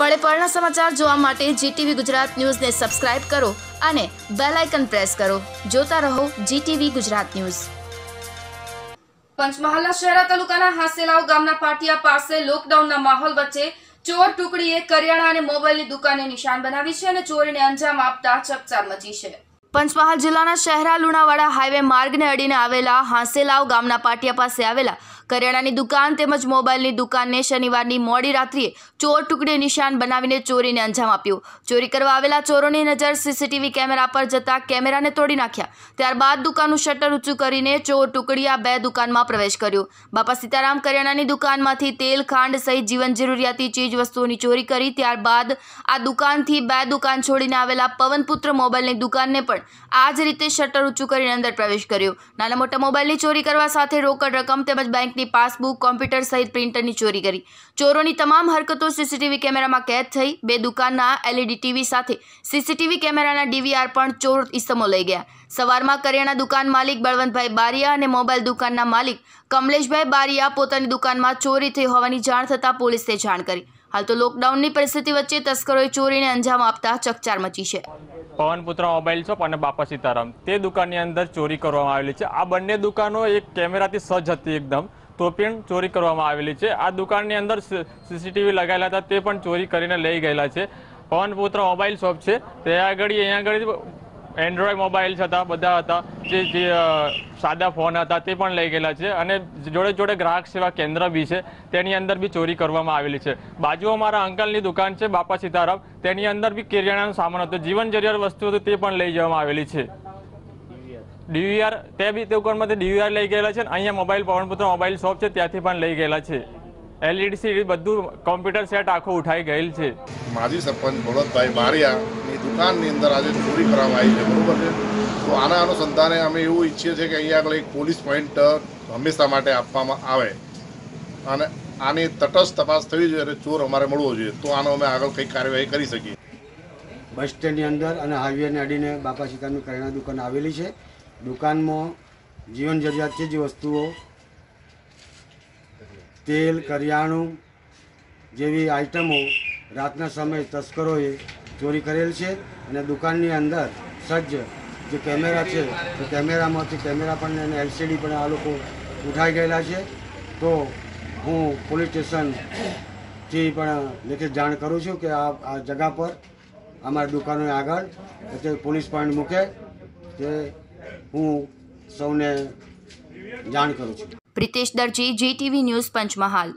પળે પળના સમાચાર જોવા માટે જીટીવી ગુજરાત ન્યૂઝને સબસ્ક્રાઇબ કરો અને બેલ આઇકન પ્રેસ કરો જોતા રહો જીટીવી ગુજરાત ન્યૂઝ પંચમહાલના શહેરા તાલુકાના હાસેલાવ ગામના પાટિયા પાસે લોકડાઉનના માહોલ વચ્ચે ચોર ટુકડીએ કરિયાણા અને મોબાઈલની દુકાને નિશાન બનાવી છે અને ચોરીને અંજામ આપતા ચકચાર મચી છે પંચમહાલ જિલ્લાના શહેરા લુણાવાડા હાઈવે માર્ગને અડીને આવેલા હાંસેલાવ ગામના પાટિયા પાસે આવેલા કરિયાણાની દુકાન તેમજ મોબાઈલની દુકાનને શનિવારની મોડી રાત્રિએ ચોર ટુકડે નિશાન બનાવીને ચોરીને અંજામ આપ્યો ચોરી કરવા આવેલા ચોરોની નજર સીસીટીવી કેમેરા પર જતા કેમેરાને તોડી નાખ્યા ત્યારબાદ દુકાનનું શટર ઊંચું કરીને ચોર ટુકડી આ બે દુકાનમાં પ્રવેશ કર્યો બાપા સીતારામ કરિયાણાની દુકાનમાંથી તેલ ખાંડ સહિત જીવન જરૂરિયાતી ચીજ વસ્તુઓની ચોરી કરી ત્યારબાદ આ દુકાનથી બે દુકાન છોડીને આવેલા પવનપુત્ર મોબાઈલની દુકાનને પણ પણ આ જ રીતે શટર ઊંચું કરીને અંદર પ્રવેશ કર્યો નાના મોટા મોબાઈલની ચોરી કરવા સાથે રોકડ રકમ તેમજ બેંકની પાસબુક કોમ્પ્યુટર સહિત પ્રિન્ટરની ચોરી કરી ચોરોની તમામ હરકતો સીસીટીવી કેમેરામાં કેદ થઈ બે દુકાનના એલઈડી ટીવી સાથે સીસીટીવી કેમેરાના ડીવીઆર પણ ચોર ઇસમો લઈ ગયા સવારમાં કરિયાણા દુકાન માલિક બળવંતભાઈ બારિયા અને મોબાઈલ દુકાનના માલિક કમલેશભાઈ બારિયા પોતાની દુકાનમાં ચોરી થઈ હોવાની જાણ થતાં પોલીસે જાણ કરી હાલ તો લોકડાઉનની પરિસ્થિતિ વચ્ચે તસ્કરોએ ચોરીને અંજામ આપતા ચકચાર મચી છે પવનપુત્ર મોબાઈલ શોપ અને બાપા સીતારામ તે દુકાનની અંદર ચોરી કરવામાં આવેલી છે આ બંને દુકાનો એક કેમેરાથી સજ્જ હતી એકદમ તો પણ ચોરી કરવામાં આવેલી છે આ દુકાનની અંદર સીસીટીવી લગાવેલા હતા તે પણ ચોરી કરીને લઈ ગયેલા છે પવનપુત્ર મોબાઈલ શોપ છે તે આગળ અહીંયા આગળ એન્ડ્રોઈડ મોબાઈલ્સ હતા બધા હતા જે જે સાદા ફોન હતા તે પણ લઈ ગયેલા છે અને જોડે જોડે ગ્રાહક સેવા કેન્દ્ર બી છે તેની અંદર બી ચોરી કરવામાં આવેલી છે બાજુમાં મારા અંકલની દુકાન છે બાપા સીતારામ તેની અંદર બી કિરિયાણાનો સામાન હતો જીવન જરૂરિયાત વસ્તુ હતી તે પણ લઈ જવામાં આવેલી છે ડીવીઆર તે બી તે દુકાનમાંથી ડીવીઆર લઈ ગયેલા છે અને અહીંયા મોબાઈલ પવનપુત્ર મોબાઈલ શોપ છે ત્યાંથી પણ લઈ ગયેલા છે એલઈડી સીડી બધું કોમ્પ્યુટર સેટ આખું ઉઠાઈ ગયેલ છે માજી સરપંચ ભોળતભાઈ બારિયાની દુકાનની અંદર આજે ચોરી કરવામાં આવી છે બરોબર છે તો આના અનુસંધાને અમે એવું ઈચ્છીએ છીએ કે અહીંયા આગળ એક પોલીસ પોઈન્ટ હંમેશા માટે આપવામાં આવે અને આની તટસ્થ તપાસ થવી જોઈએ અને ચોર અમારે મળવો જોઈએ તો આનો અમે આગળ કંઈક કાર્યવાહી કરી શકીએ બસ સ્ટેન્ડની અંદર અને હાઈવેને અડીને બાપા સીતાની કરિયાણા દુકાન આવેલી છે દુકાનમાં જીવન જરૂરિયાત છે જે વસ્તુઓ તેલ કરિયાણું જેવી આઇટમો રાતના સમયે તસ્કરોએ ચોરી કરેલ છે અને દુકાનની અંદર સજ્જ જે કેમેરા છે તે કેમેરામાંથી કેમેરા પણ અને એલસીડી પણ આ લોકો ઉઠાઈ ગયેલા છે તો હું પોલીસ સ્ટેશનથી પણ લેખિત જાણ કરું છું કે આ આ જગા પર અમારી દુકાનો આગળ એટલે પોલીસ પોઈન્ટ મૂકે તે હું સૌને જાણ કરું છું પ્રિતેશ દરજી જીટીવી ન્યૂઝ પંચમહાલ